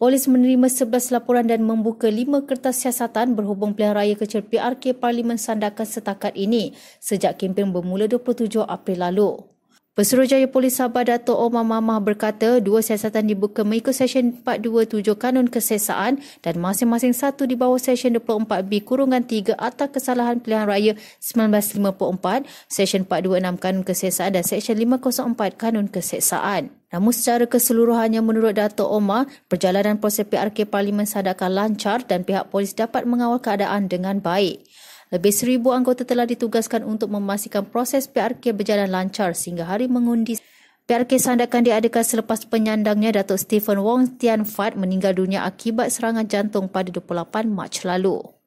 Polis menerima 11 laporan dan membuka 5 kertas siasatan berhubung pilihan raya kecil PRK Parlimen Sandakan setakat ini sejak kempen bermula 27 April lalu. Pesuruhjaya Polis Sabah Dato' Omar Mamah berkata dua siasatan dibuka mengikut Sesyen 427 Kanun Kesesaan dan masing-masing satu di bawah Sesyen 24B kurungan 3 atas kesalahan pilihan raya 1954, Sesyen 426 Kanun Kesesaan dan Sesyen 504 Kanun Kesesaan. Namun secara keseluruhannya menurut Dato' Omar, perjalanan proses PRK Parlimen Sadakan lancar dan pihak polis dapat mengawal keadaan dengan baik. Lebih seribu anggota telah ditugaskan untuk memastikan proses PRK berjalan lancar sehingga hari mengundi. PRK sandakan diadakan selepas penyandangnya Datuk Stephen Wong Tian Fat meninggal dunia akibat serangan jantung pada 28 Mac lalu.